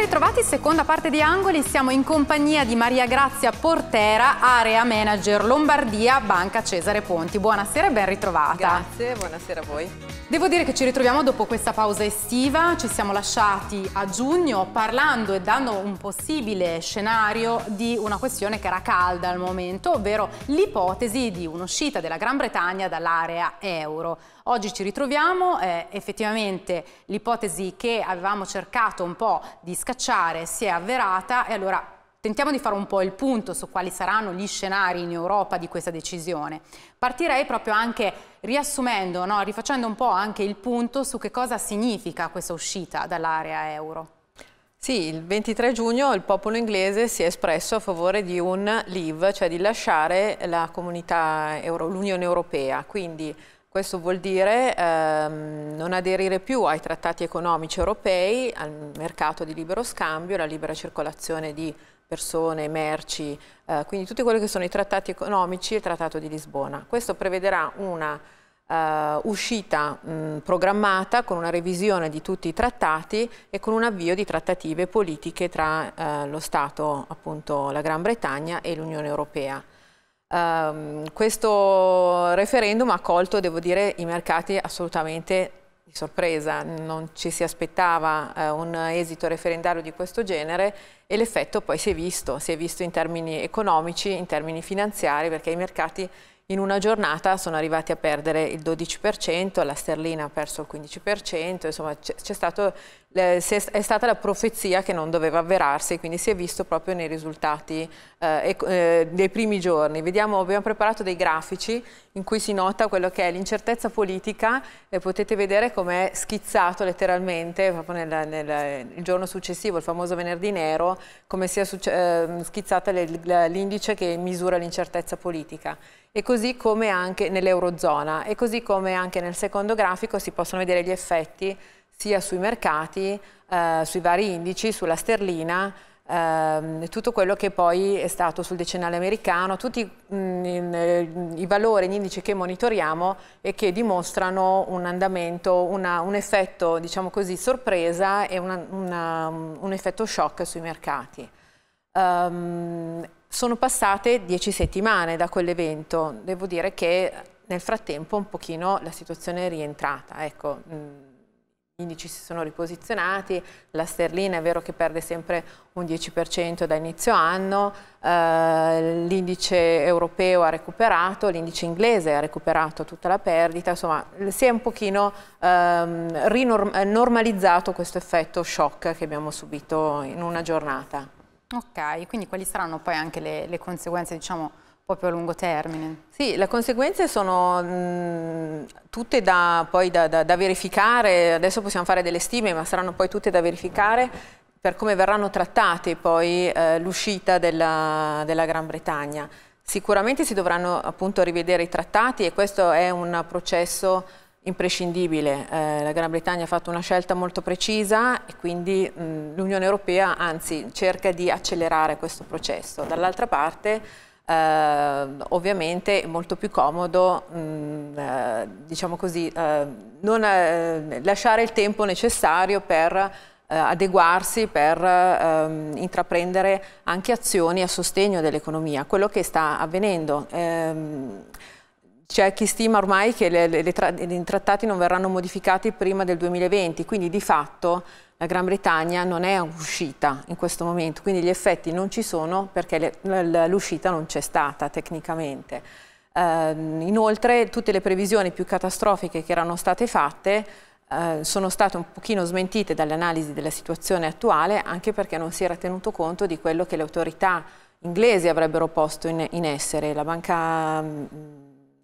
ritrovati, seconda parte di Angoli, siamo in compagnia di Maria Grazia Portera, area manager Lombardia, Banca Cesare Ponti. Buonasera e ben ritrovata. Grazie, buonasera a voi. Devo dire che ci ritroviamo dopo questa pausa estiva, ci siamo lasciati a giugno parlando e dando un possibile scenario di una questione che era calda al momento, ovvero l'ipotesi di un'uscita della Gran Bretagna dall'area euro. Oggi ci ritroviamo, eh, effettivamente l'ipotesi che avevamo cercato un po' di scacciare si è avverata e allora Tentiamo di fare un po' il punto su quali saranno gli scenari in Europa di questa decisione. Partirei proprio anche riassumendo, no, rifacendo un po' anche il punto su che cosa significa questa uscita dall'area euro. Sì, il 23 giugno il popolo inglese si è espresso a favore di un leave, cioè di lasciare l'Unione la Europea, quindi questo vuol dire ehm, non aderire più ai trattati economici europei, al mercato di libero scambio, alla libera circolazione di persone, merci, eh, quindi tutti quelli che sono i trattati economici e il Trattato di Lisbona. Questo prevederà una eh, uscita mh, mm, programmata con una revisione di tutti i trattati e con un avvio di trattative politiche tra eh, lo Stato, appunto la Gran Bretagna e l'Unione Europea. Um, questo referendum ha colto, devo dire, i mercati assolutamente di sorpresa, non ci si aspettava uh, un esito referendario di questo genere e l'effetto poi si è visto, si è visto in termini economici, in termini finanziari, perché i mercati in una giornata sono arrivati a perdere il 12%, la sterlina ha perso il 15%, insomma c'è stato è stata la profezia che non doveva avverarsi, quindi si è visto proprio nei risultati eh, eh, dei primi giorni. Vediamo, abbiamo preparato dei grafici in cui si nota quello che è l'incertezza politica, e potete vedere come è schizzato letteralmente proprio nel, nel, il giorno successivo, il famoso venerdì nero, come sia eh, schizzata l'indice che misura l'incertezza politica e così come anche nell'Eurozona e così come anche nel secondo grafico si possono vedere gli effetti sia sui mercati, eh, sui vari indici, sulla sterlina, ehm, tutto quello che poi è stato sul decennale americano, tutti mh, mm, eh, i valori, gli indici che monitoriamo e che dimostrano un andamento, una, un effetto, diciamo così, sorpresa e una, una, mm, un effetto shock sui mercati. Um, sono passate dieci settimane da quell'evento, devo dire che nel frattempo un pochino la situazione è rientrata, ecco, mm indici si sono riposizionati, la sterlina è vero che perde sempre un 10% da inizio anno, eh, l'indice europeo ha recuperato, l'indice inglese ha recuperato tutta la perdita, insomma si è un pochino ehm, rinormalizzato questo effetto shock che abbiamo subito in una giornata. Ok, quindi quali saranno poi anche le, le conseguenze diciamo proprio a lungo termine. Sì, le conseguenze sono mh, mm, tutte da, da, da, da, verificare, adesso possiamo fare delle stime, ma saranno poi tutte da verificare per come verranno trattate poi eh, l'uscita della, della, Gran Bretagna. Sicuramente si dovranno appunto rivedere i trattati e questo è un processo imprescindibile. Eh, la Gran Bretagna ha fatto una scelta molto precisa e quindi mm, l'Unione Europea anzi cerca di accelerare questo processo. Dall'altra parte eh, ovviamente è molto più comodo, mh, mm, eh, diciamo così, eh, non, eh, lasciare il tempo necessario per eh, adeguarsi per ehm, intraprendere anche azioni a sostegno dell'economia, quello che sta avvenendo. Ehm, c'è chi stima ormai che i trattati non verranno modificati prima del 2020, quindi di fatto la Gran Bretagna non è uscita in questo momento, quindi gli effetti non ci sono perché l'uscita non c'è stata tecnicamente. Eh, inoltre tutte le previsioni più catastrofiche che erano state fatte eh, sono state un pochino smentite dall'analisi della situazione attuale anche perché non si era tenuto conto di quello che le autorità inglesi avrebbero posto in, in essere. La banca mm,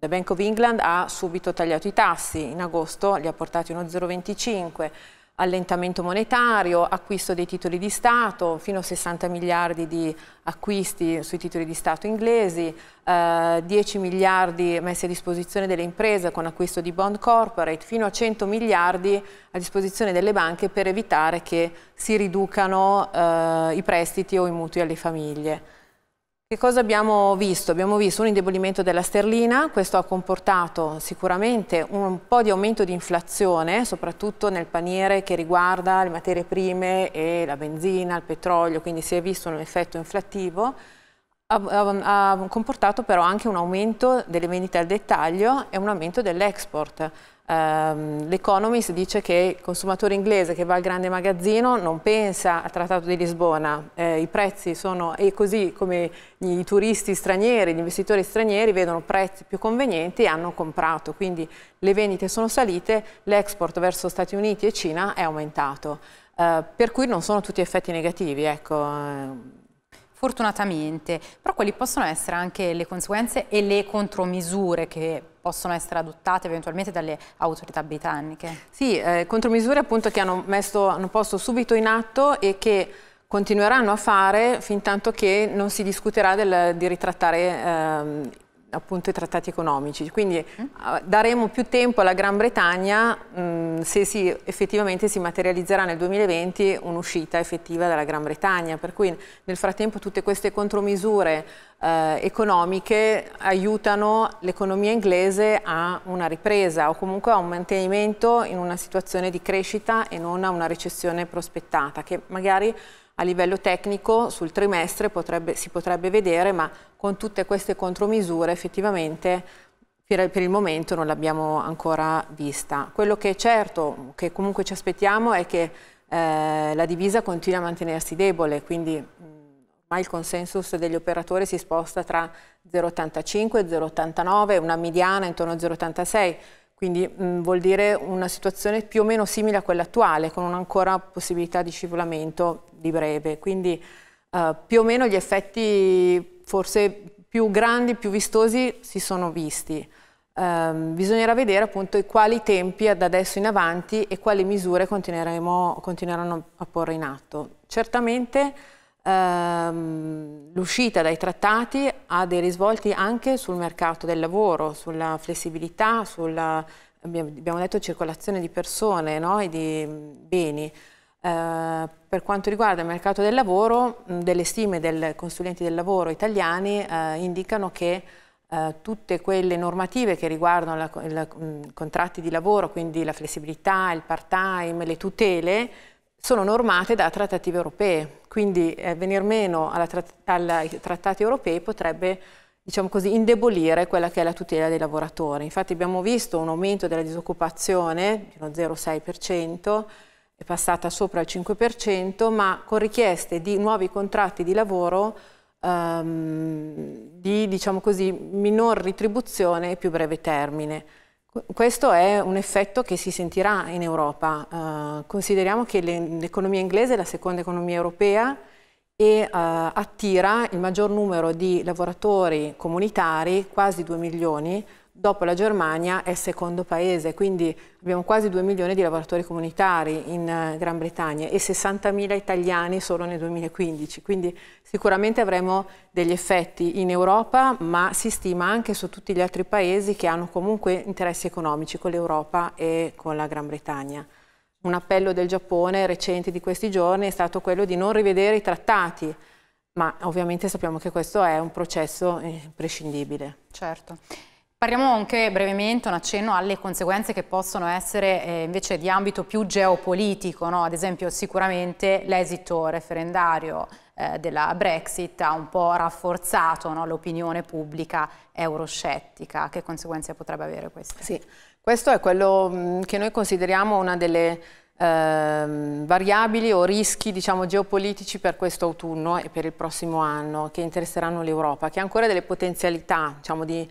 la Bank of England ha subito tagliato i tassi, in agosto li ha portati uno 0,25, allentamento monetario, acquisto dei titoli di Stato, fino a 60 miliardi di acquisti sui titoli di Stato inglesi, eh, 10 miliardi messi a disposizione delle imprese con acquisto di bond corporate, fino a 100 miliardi a disposizione delle banche per evitare che si riducano eh, i prestiti o i mutui alle famiglie. Che cosa abbiamo visto? Abbiamo visto un indebolimento della sterlina, questo ha comportato sicuramente un po' di aumento di inflazione, soprattutto nel paniere che riguarda le materie prime e la benzina, il petrolio, quindi si è visto un effetto inflattivo. Ha, ha, ha comportato però anche un aumento delle vendite al dettaglio e un aumento dell'export. Um, L'Economist dice che il consumatore inglese che va al grande magazzino non pensa al Trattato di Lisbona, eh, i prezzi sono, e così come i turisti stranieri, gli investitori stranieri vedono prezzi più convenienti e hanno comprato, quindi le vendite sono salite, l'export verso Stati Uniti e Cina è aumentato, eh, per cui non sono tutti effetti negativi. Ecco eh. fortunatamente, però quali possono essere anche le conseguenze e le contromisure che possono essere adottate eventualmente dalle autorità britanniche? Sì, eh, contromisure appunto che hanno, messo, hanno posto subito in atto e che continueranno a fare fin tanto che non si discuterà del, di ritrattare eh, appunto i trattati economici. Quindi mm. eh, daremo più tempo alla Gran Bretagna mh, mm, se si, effettivamente si materializzerà nel 2020 un'uscita effettiva dalla Gran Bretagna. Per cui nel frattempo tutte queste contromisure eh, economiche aiutano l'economia inglese a una ripresa o comunque a un mantenimento in una situazione di crescita e non a una recessione prospettata che magari a livello tecnico sul trimestre potrebbe, si potrebbe vedere ma con tutte queste contromisure effettivamente per il momento non l'abbiamo ancora vista. Quello che è certo, che comunque ci aspettiamo, è che eh, la divisa continua a mantenersi debole, quindi mm, ormai il consensus degli operatori si sposta tra 0,85 e 0,89, una mediana intorno a 0,86, quindi mh, mm, vuol dire una situazione più o meno simile a quella attuale, con un'ancora possibilità di scivolamento di breve. Quindi eh, più o meno gli effetti forse più grandi, più vistosi si sono visti. Um, bisognerà vedere appunto quali tempi da adesso in avanti e quali misure continueranno a porre in atto. Certamente um, l'uscita dai trattati ha dei risvolti anche sul mercato del lavoro, sulla flessibilità, sulla abbiamo detto circolazione di persone no? e di beni. Eh, per quanto riguarda il mercato del lavoro, delle stime dei consulenti del lavoro italiani eh, indicano che eh, tutte quelle normative che riguardano i contratti di lavoro, quindi la flessibilità, il part-time, le tutele, sono normate da trattative europee. Quindi eh, venir meno tratt ai trattati europei potrebbe diciamo così, indebolire quella che è la tutela dei lavoratori. Infatti abbiamo visto un aumento della disoccupazione, di uno 0,6%, è passata sopra il 5%, ma con richieste di nuovi contratti di lavoro ehm, di diciamo così, minor ritribuzione e più breve termine. Questo è un effetto che si sentirà in Europa. Eh, consideriamo che l'economia inglese è la seconda economia europea e eh, attira il maggior numero di lavoratori comunitari, quasi 2 milioni, dopo la Germania è il secondo paese, quindi abbiamo quasi 2 milioni di lavoratori comunitari in eh, Gran Bretagna e 60 mila italiani solo nel 2015, quindi sicuramente avremo degli effetti in Europa, ma si stima anche su tutti gli altri paesi che hanno comunque interessi economici con l'Europa e con la Gran Bretagna. Un appello del Giappone recente di questi giorni è stato quello di non rivedere i trattati, ma ovviamente sappiamo che questo è un processo eh, imprescindibile. Certo. Parliamo anche brevemente un accenno alle conseguenze che possono essere eh, invece di ambito più geopolitico, no? ad esempio sicuramente l'esito referendario eh, della Brexit ha un po' rafforzato no? l'opinione pubblica euroscettica, che conseguenze potrebbe avere questo? Sì, questo è quello mm, che noi consideriamo una delle eh, variabili o rischi diciamo, geopolitici per questo autunno e per il prossimo anno che interesseranno l'Europa, che ha ancora delle potenzialità diciamo, di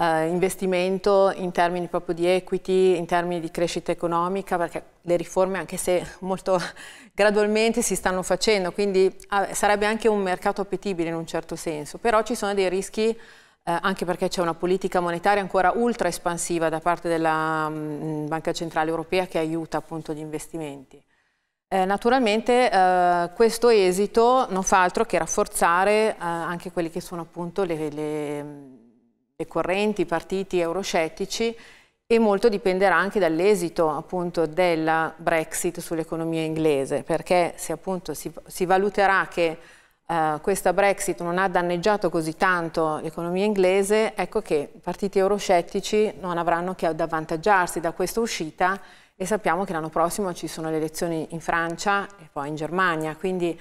eh, investimento in termini proprio di equity, in termini di crescita economica, perché le riforme, anche se molto gradualmente, si stanno facendo, quindi ah, sarebbe anche un mercato appetibile in un certo senso, però ci sono dei rischi eh, anche perché c'è una politica monetaria ancora ultra espansiva da parte della mm, Banca Centrale Europea che aiuta appunto gli investimenti. Eh, naturalmente eh, questo esito non fa altro che rafforzare eh, anche quelle che sono appunto le, le mm, le correnti, i partiti euroscettici e molto dipenderà anche dall'esito appunto della Brexit sull'economia inglese, perché se appunto si, si valuterà che eh, questa Brexit non ha danneggiato così tanto l'economia inglese, ecco che i partiti euroscettici non avranno che ad avvantaggiarsi da questa uscita e sappiamo che l'anno prossimo ci sono le elezioni in Francia e poi in Germania, quindi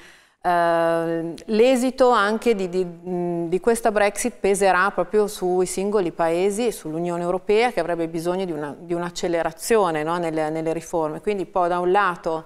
Ehm, l'esito anche di, di, di, questa Brexit peserà proprio sui singoli paesi e sull'Unione Europea che avrebbe bisogno di, un'accelerazione un no, nelle, nelle, riforme. Quindi può da un lato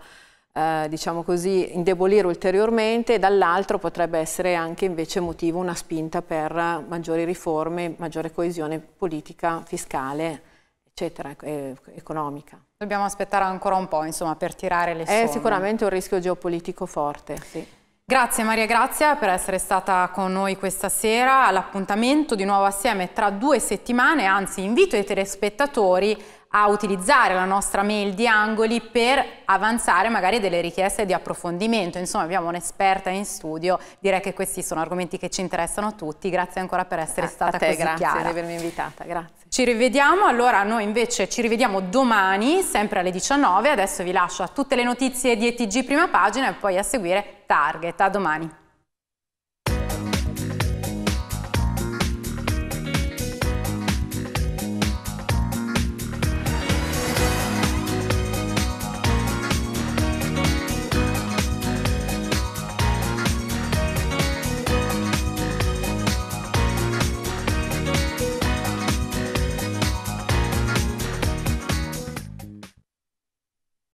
eh, diciamo così, indebolire ulteriormente, dall'altro potrebbe essere anche invece motivo una spinta per maggiori riforme, maggiore coesione politica, fiscale, eccetera, eh, economica. Dobbiamo aspettare ancora un po', insomma, per tirare le somme. È sicuramente un rischio geopolitico forte, sì. Grazie Maria Grazia per essere stata con noi questa sera all'appuntamento di nuovo assieme tra due settimane, anzi invito i telespettatori a utilizzare la nostra mail di angoli per avanzare magari delle richieste di approfondimento, insomma abbiamo un'esperta in studio, direi che questi sono argomenti che ci interessano tutti, grazie ancora per essere a, stata a te, così grazie chiara. Grazie di avermi invitata, grazie. Ci rivediamo, allora noi invece ci rivediamo domani sempre alle 19, adesso vi lascio a tutte le notizie di ETG prima pagina e poi a seguire target. A domani.